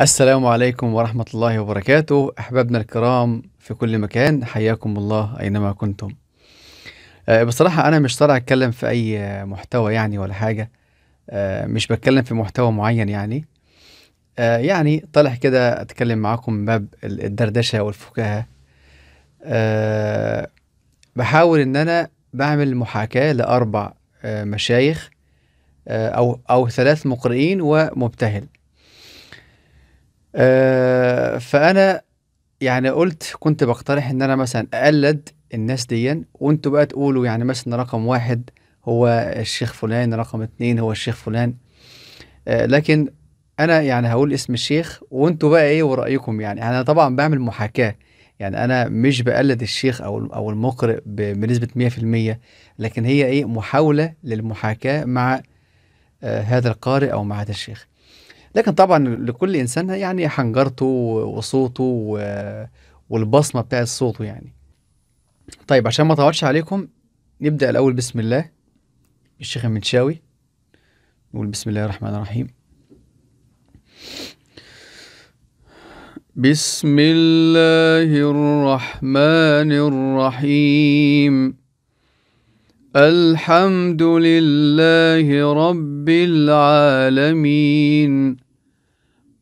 السلام عليكم ورحمة الله وبركاته أحبابنا الكرام في كل مكان حياكم الله أينما كنتم آه، بصراحة أنا مش طالع أتكلم في أي محتوى يعني ولا حاجة آه، مش بتكلم في محتوى معين يعني آه، يعني طالع كده أتكلم معاكم من باب الدردشة والفكاهة بحاول إن أنا بعمل محاكاة لأربع مشايخ أو أو ثلاث مقرئين ومبتهل آه، فانا يعني قلت كنت بقترح ان انا مثلا اقلد الناس دي وانتوا بقى تقولوا يعني مثلا رقم واحد هو الشيخ فلان رقم اتنين هو الشيخ فلان آه لكن انا يعني هقول اسم الشيخ وانتوا بقى ايه ورايكم يعني انا طبعا بعمل محاكاه يعني انا مش بقلد الشيخ او او المقرئ بنسبه 100% لكن هي ايه محاوله للمحاكاه مع آه هذا القارئ او مع هذا الشيخ لكن طبعا لكل انسان يعني حنجرته وصوته و... والبصمه بتاع صوته يعني طيب عشان ما اطولش عليكم نبدا الاول بسم الله الشيخ المنشاوي نقول بسم الله الرحمن الرحيم بسم الله الرحمن الرحيم الحمد لله رب العالمين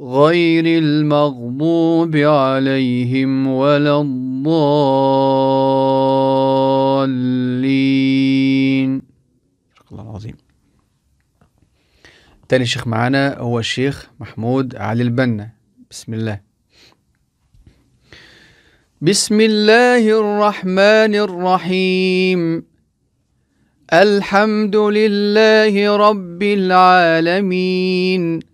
غير المغضوب عليهم ولا الضالين الله العظيم تاني شيخ معانا هو الشيخ محمود علي البنا بسم الله بسم الله الرحمن الرحيم الحمد لله رب العالمين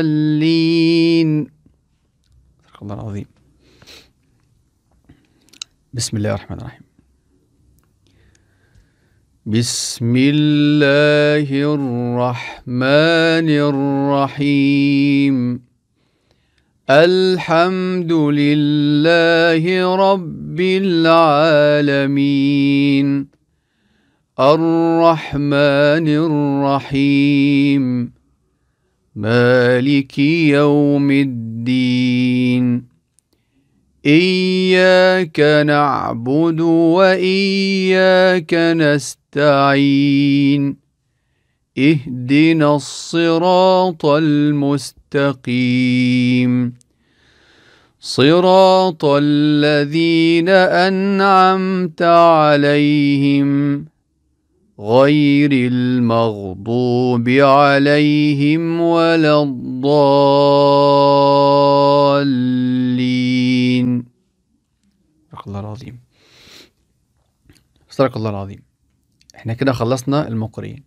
الضالين صدق الله العظيم بسم الله الرحمن الرحيم بسم الله الرحمن الرحيم الحمد لله رب العالمين الرحمن الرحيم مالك يوم الدين اياك نعبد واياك نستعين اهدنا الصراط المستقيم صراط الذين انعمت عليهم غير المغضوب عليهم ولا الضالين صدق الله العظيم صدق الله العظيم احنا كده خلصنا المقرئين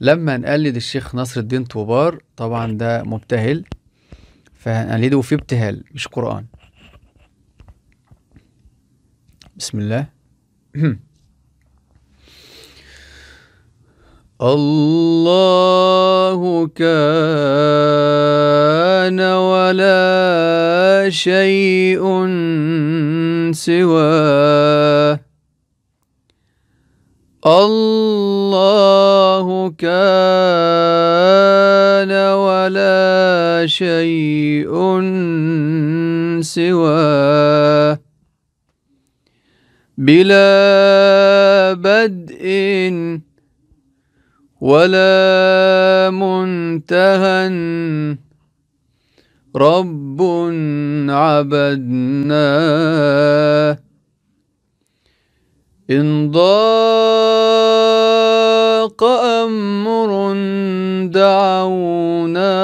لما نقلد الشيخ نصر الدين طوبار طبعا ده مبتهل فهنقلده في ابتهال مش قرآن بسم الله الله كان ولا شيء سواه الله كان ولا شيء سواه بلا بدء ولا منتهى رب عبدنا إن ضاق أمر دعونا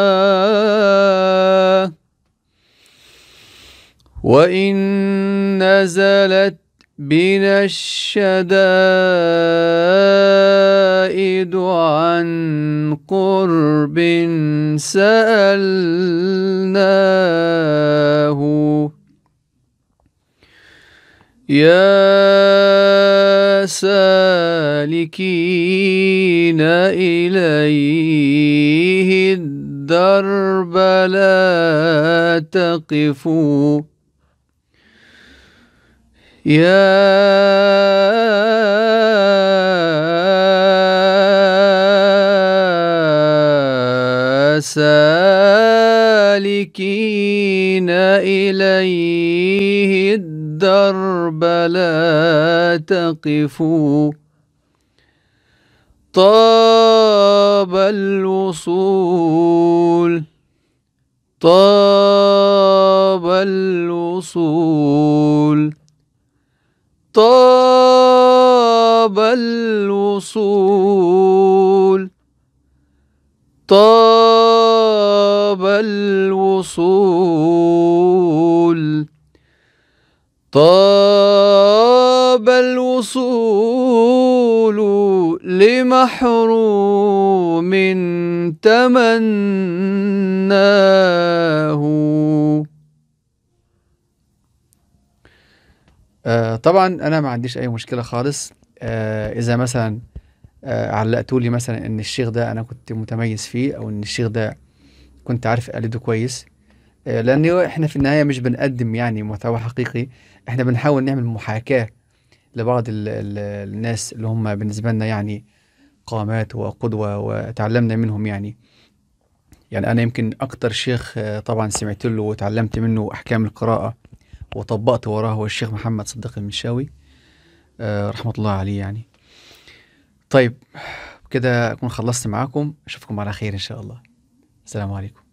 وإن نزلت بنا الشدائد عن قرب سألناه يا سالكين إليه الدرب لا تقفوا يا سالكين إليه الدرب لا تقفوا طاب الوصول طاب الوصول طاب الوصول طاب الوصول طاب الوصول لمحروم تمناه آه طبعا انا ما عنديش اي مشكله خالص آه اذا مثلا آه علقتوا لي مثلا ان الشيخ ده انا كنت متميز فيه او ان الشيخ ده كنت عارف اقلده كويس آه لان احنا في النهايه مش بنقدم يعني محتوى حقيقي احنا بنحاول نعمل محاكاه لبعض ال الـ الناس اللي هم بالنسبه لنا يعني قامات وقدوه وتعلمنا منهم يعني يعني انا يمكن اكتر شيخ آه، طبعا سمعت له وتعلمت منه احكام القراءه وطبقت وراه هو الشيخ محمد صدق المنشاوي آه، رحمه الله عليه يعني طيب كده اكون خلصت معاكم اشوفكم على خير ان شاء الله السلام عليكم